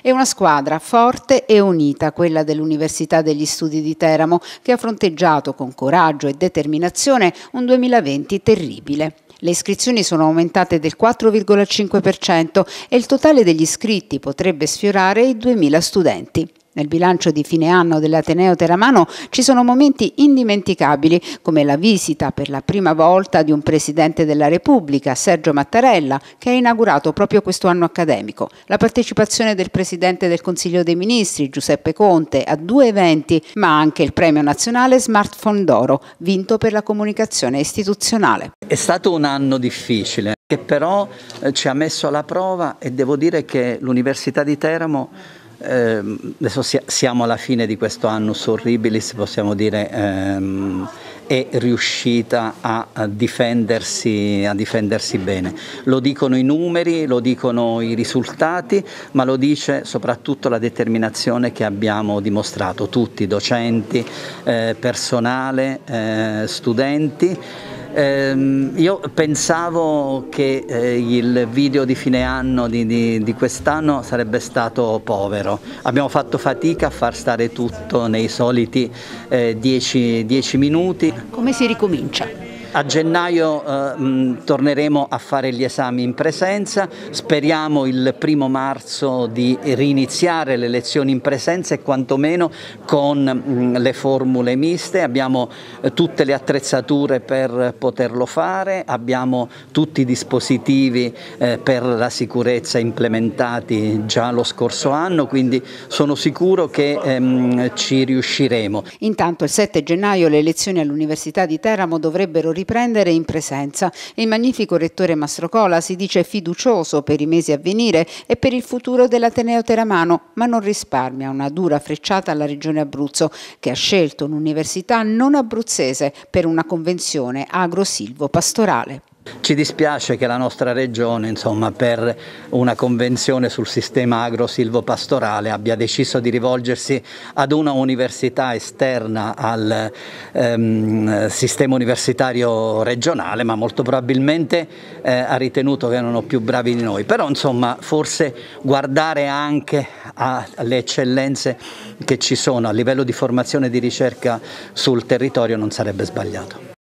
È una squadra forte e unita, quella dell'Università degli Studi di Teramo, che ha fronteggiato con coraggio e determinazione un 2020 terribile. Le iscrizioni sono aumentate del 4,5% e il totale degli iscritti potrebbe sfiorare i 2.000 studenti. Nel bilancio di fine anno dell'Ateneo Teramano ci sono momenti indimenticabili come la visita per la prima volta di un Presidente della Repubblica, Sergio Mattarella, che ha inaugurato proprio questo anno accademico, la partecipazione del Presidente del Consiglio dei Ministri, Giuseppe Conte, a due eventi, ma anche il Premio Nazionale Smartphone d'Oro, vinto per la comunicazione istituzionale. È stato un anno difficile che però eh, ci ha messo alla prova e devo dire che l'Università di Teramo Ehm, adesso siamo alla fine di questo annus horribilis, possiamo dire, ehm, è riuscita a, a, difendersi, a difendersi bene. Lo dicono i numeri, lo dicono i risultati, ma lo dice soprattutto la determinazione che abbiamo dimostrato tutti, docenti, eh, personale, eh, studenti. Ehm, io pensavo che eh, il video di fine anno di, di, di quest'anno sarebbe stato povero, abbiamo fatto fatica a far stare tutto nei soliti 10 eh, minuti. Come si ricomincia? A gennaio eh, mm, torneremo a fare gli esami in presenza, speriamo il primo marzo di riniziare le lezioni in presenza e quantomeno con mh, mm, le formule miste, abbiamo eh, tutte le attrezzature per poterlo fare, abbiamo tutti i dispositivi eh, per la sicurezza implementati già lo scorso anno, quindi sono sicuro che ehm, ci riusciremo. Intanto il 7 gennaio le lezioni all'Università di Teramo dovrebbero riprendere in presenza il magnifico rettore Mastrocola si dice fiducioso per i mesi a venire e per il futuro dell'Ateneo Teramano, ma non risparmia una dura frecciata alla Regione Abruzzo, che ha scelto un'università non abruzzese per una convenzione agro-silvo-pastorale. Ci dispiace che la nostra regione, insomma, per una convenzione sul sistema agro-silvopastorale abbia deciso di rivolgersi ad una università esterna al ehm, sistema universitario regionale, ma molto probabilmente eh, ha ritenuto che erano più bravi di noi. Però, insomma, forse guardare anche alle eccellenze che ci sono a livello di formazione e di ricerca sul territorio non sarebbe sbagliato.